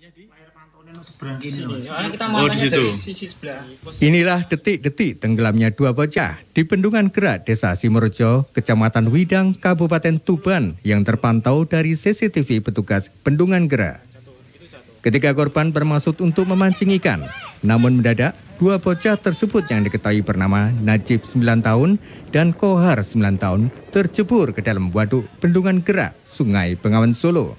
Oh, Inilah detik-detik tenggelamnya dua bocah di Bendungan Gerak, Desa Simorjo, Kecamatan Widang, Kabupaten Tuban yang terpantau dari CCTV petugas Bendungan Gerak. Ketika korban bermaksud untuk memancing ikan, namun mendadak dua bocah tersebut yang diketahui bernama Najib 9 tahun dan Kohar 9 tahun terjebur ke dalam waduk bendungan gerak Sungai Bengawan Solo.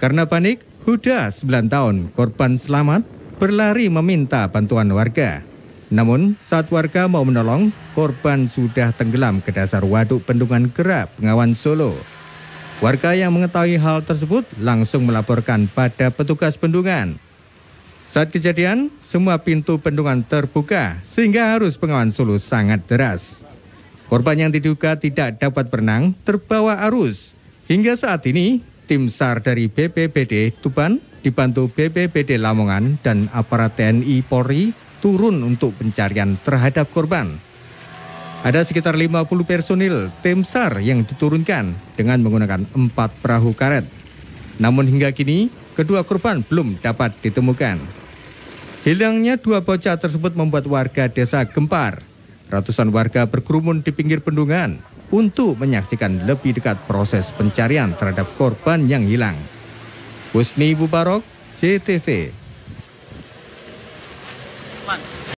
Karena panik, Huda, 9 tahun, korban selamat, berlari meminta bantuan warga. Namun, saat warga mau menolong, korban sudah tenggelam ke dasar waduk Bendungan Gerak, Pengawan Solo. Warga yang mengetahui hal tersebut langsung melaporkan pada petugas bendungan. Saat kejadian, semua pintu bendungan terbuka sehingga harus pengawan Solo sangat deras. Korban yang diduga tidak dapat berenang terbawa arus. Hingga saat ini, tim SAR dari BPBD Tuban dibantu BPBD Lamongan dan aparat TNI Polri turun untuk pencarian terhadap korban. Ada sekitar 50 personil tim SAR yang diturunkan dengan menggunakan empat perahu karet. Namun hingga kini, kedua korban belum dapat ditemukan. Hilangnya dua bocah tersebut membuat warga desa gempar. Ratusan warga berkerumun di pinggir bendungan untuk menyaksikan lebih dekat proses pencarian terhadap korban yang hilang. Husni Bubarok, CTV.